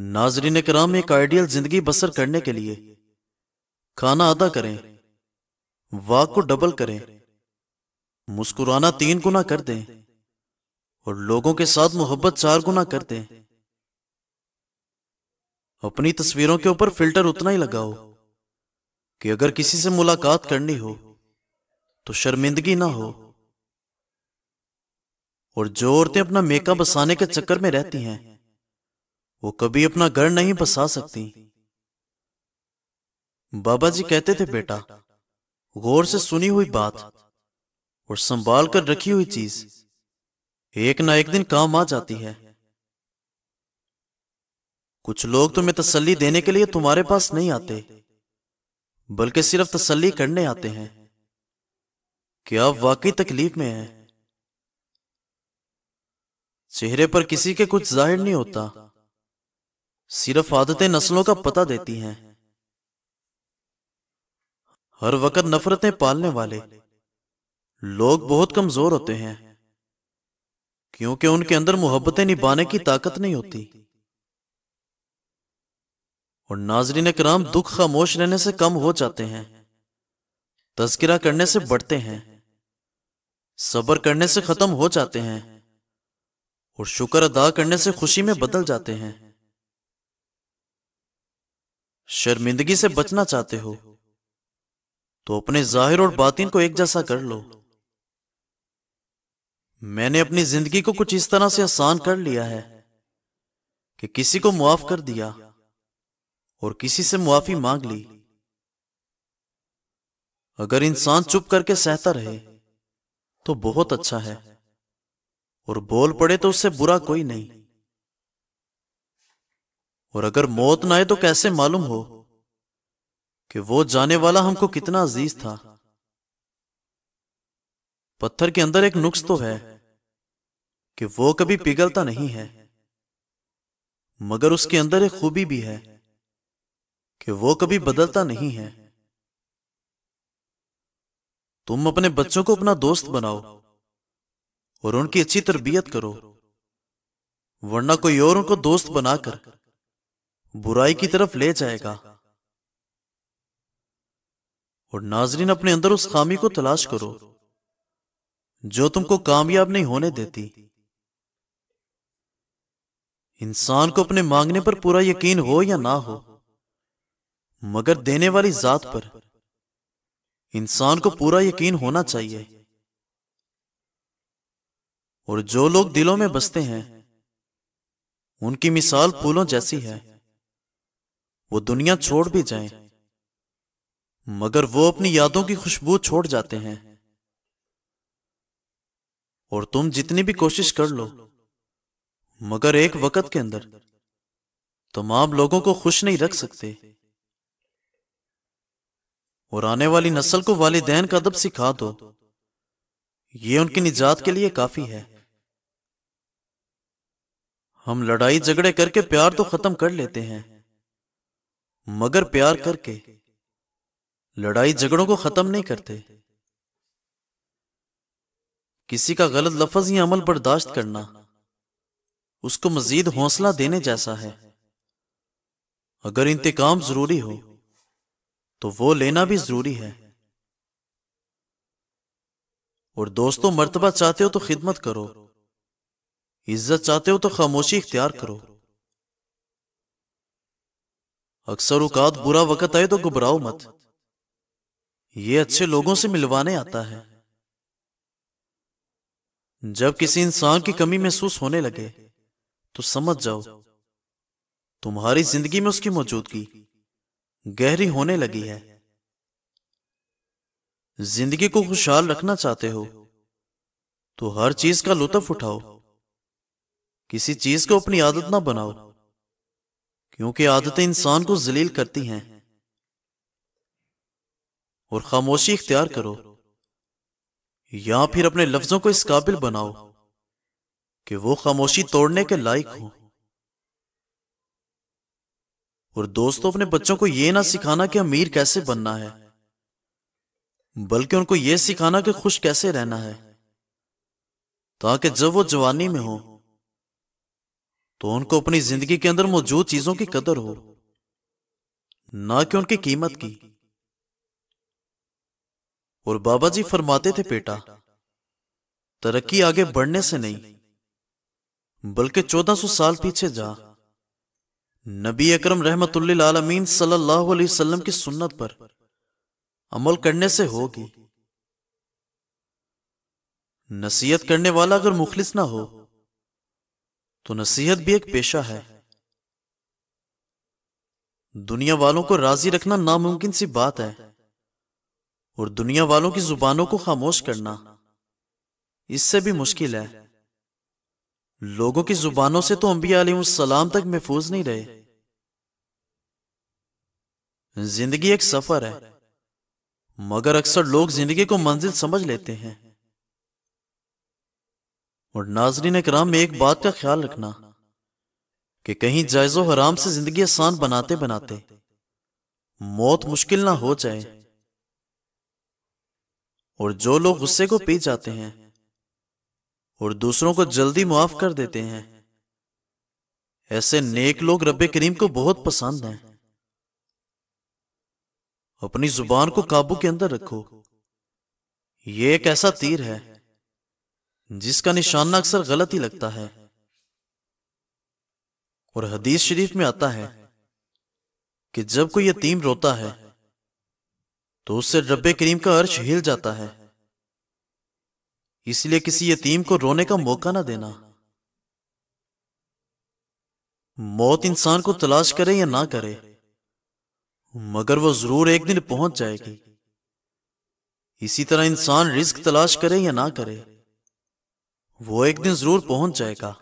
नाजरीन कराम एक आइडियल जिंदगी बसर करने के लिए खाना अदा करें वाक को डबल करें मुस्कुराना तीन गुना कर दें और लोगों के साथ मोहब्बत चार गुना कर दें अपनी तस्वीरों के ऊपर फिल्टर उतना ही लगाओ कि अगर किसी से मुलाकात करनी हो तो शर्मिंदगी ना हो और जो औरतें अपना मेकअप बसाने के चक्कर में रहती हैं वो कभी अपना घर नहीं बसा सकती बाबा जी कहते थे बेटा गौर से सुनी हुई बात और संभाल कर रखी हुई चीज एक ना एक दिन काम आ जाती है कुछ लोग तुम्हें तसल्ली देने के लिए तुम्हारे पास नहीं आते बल्कि सिर्फ तसल्ली करने आते हैं क्या आप वाकई तकलीफ में है चेहरे पर किसी के कुछ जाहिर नहीं होता सिर्फ आदतें नस्लों का पता देती हैं हर वक्त नफरतें पालने वाले लोग बहुत कमजोर होते हैं क्योंकि उनके अंदर मोहब्बतें निभाने की ताकत नहीं होती और नाजरीन कराम दुख खामोश रहने से कम हो जाते हैं तस्करा करने से बढ़ते हैं सब्र करने से खत्म हो जाते हैं और शुक्र अदा करने से खुशी में बदल जाते हैं शर्मिंदगी से बचना चाहते हो तो अपने जाहिर और बातिन को एक जैसा कर लो मैंने अपनी जिंदगी को कुछ इस तरह से आसान कर लिया है कि किसी को मुआफ कर दिया और किसी से मुआफी मांग ली अगर इंसान चुप करके सहता रहे तो बहुत अच्छा है और बोल पड़े तो उससे बुरा कोई नहीं और अगर मौत ना आए तो कैसे मालूम हो कि वो जाने वाला हमको कितना अजीज था पत्थर के अंदर एक नुक्स तो है कि वो कभी पिघलता नहीं है मगर उसके अंदर एक खूबी भी है कि वो कभी बदलता नहीं है तुम अपने बच्चों को अपना दोस्त बनाओ और उनकी अच्छी तरबियत करो वरना कोई और उनको दोस्त बनाकर बुराई की तरफ ले जाएगा और नाजरीन अपने अंदर उस खामी को तलाश करो जो तुमको कामयाब नहीं होने देती इंसान को अपने मांगने पर पूरा यकीन हो या ना हो मगर देने वाली जात पर इंसान को पूरा यकीन होना चाहिए और जो लोग दिलों में बसते हैं उनकी मिसाल फूलों जैसी है वो दुनिया छोड़ भी जाएं, मगर वो अपनी यादों की खुशबू छोड़ जाते हैं और तुम जितनी भी कोशिश कर लो मगर एक वक्त के अंदर तुम आप लोगों को खुश नहीं रख सकते और आने वाली नस्ल को वालिदैन का अदब सिखा दो ये उनकी निजात के लिए काफी है हम लड़ाई झगड़े करके प्यार तो खत्म कर लेते हैं मगर प्यार करके लड़ाई झगड़ों को खत्म नहीं करते किसी का गलत लफज या अमल बर्दाश्त करना उसको मजीद हौसला देने जैसा है अगर इंतकाम जरूरी हो तो वो लेना भी जरूरी है और दोस्तों मर्तबा चाहते हो तो खिदमत करो इज्जत चाहते हो तो खामोशी इख्तियार करो अक्सर औकात बुरा वक्त आए तो घबराओ मत ये अच्छे लोगों से मिलवाने आता है जब किसी इंसान की कमी महसूस होने लगे तो समझ जाओ तुम्हारी जिंदगी में उसकी मौजूदगी गहरी होने लगी है जिंदगी को खुशहाल रखना चाहते हो तो हर चीज का लुत्फ उठाओ किसी चीज को अपनी आदत ना बनाओ क्योंकि आदतें इंसान को जलील करती हैं और खामोशी इख्तियार करो या फिर अपने लफ्जों को इस काबिल बनाओ कि वो खामोशी तोड़ने के लायक हो और दोस्तों अपने बच्चों को यह ना सिखाना कि अमीर कैसे बनना है बल्कि उनको यह सिखाना कि खुश कैसे रहना है ताकि जब वो जवानी में हो तो उनको अपनी जिंदगी के अंदर मौजूद चीजों की कदर हो ना कि उनकी कीमत की और बाबा जी फरमाते थे बेटा तरक्की आगे बढ़ने से नहीं बल्कि 1400 साल पीछे जा नबी अकरम रहमतुल्लिल सल्लल्लाहु अलैहि वसल्लम की सुन्नत पर अमल करने से होगी नसीहत करने वाला अगर मुखलिस ना हो तो नसीहत भी एक पेशा है दुनिया वालों को राजी रखना नामुमकिन सी बात है और दुनिया वालों की जुबानों को खामोश करना इससे भी मुश्किल है लोगों की जुबानों से तो अम्बिया सलाम तक महफूज नहीं रहे जिंदगी एक सफर है मगर अक्सर लोग जिंदगी को मंजिल समझ लेते हैं और नाजरीन कराम में एक बात का ख्याल रखना कि कहीं जायजो हराम से जिंदगी आसान बनाते बनाते मौत मुश्किल ना हो जाए और जो लोग गुस्से को पी जाते हैं और दूसरों को जल्दी मुआफ कर देते हैं ऐसे नेक लोग रब करीम को बहुत पसंद हैं अपनी जुबान को काबू के अंदर रखो ये एक ऐसा तीर है जिसका निशाना अक्सर गलत ही लगता है और हदीस शरीफ में आता है कि जब कोई यतीम रोता है तो उससे रब्बे करीम का अर्श हिल जाता है इसलिए किसी यतीम को रोने का मौका ना देना मौत इंसान को तलाश करे या ना करे मगर वो जरूर एक दिन पहुंच जाएगी इसी तरह इंसान रिस्क तलाश करे या ना करे वो एक दिन जरूर पहुंच जाएगा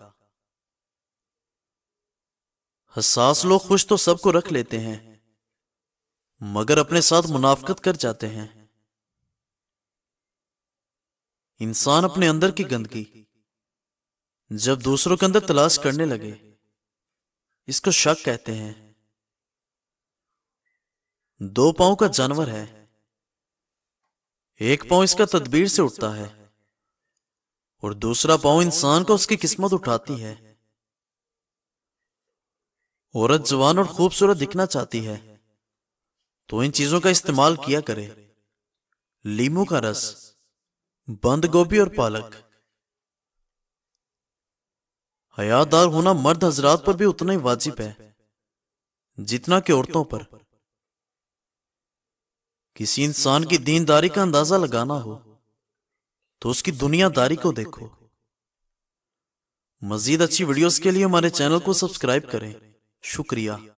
हसास लोग खुश तो सबको रख लेते हैं मगर अपने साथ मुनाफकत कर जाते हैं इंसान अपने अंदर की गंदगी जब दूसरों के अंदर तलाश करने लगे इसको शक कहते हैं दो पांव का जानवर है एक पांव इसका तदबीर से उठता है और दूसरा पांव इंसान को उसकी किस्मत उठाती है औरत जवान और खूबसूरत दिखना चाहती है तो इन चीजों का इस्तेमाल किया करे लीमू का रस बंद गोभी और पालक हयादार होना मर्द हजरात पर भी उतना ही वाजिब है जितना कि औरतों पर किसी इंसान की दीनदारी का अंदाजा लगाना हो तो उसकी दुनियादारी को देखो मजीद अच्छी वीडियोस के लिए हमारे चैनल को सब्सक्राइब करें शुक्रिया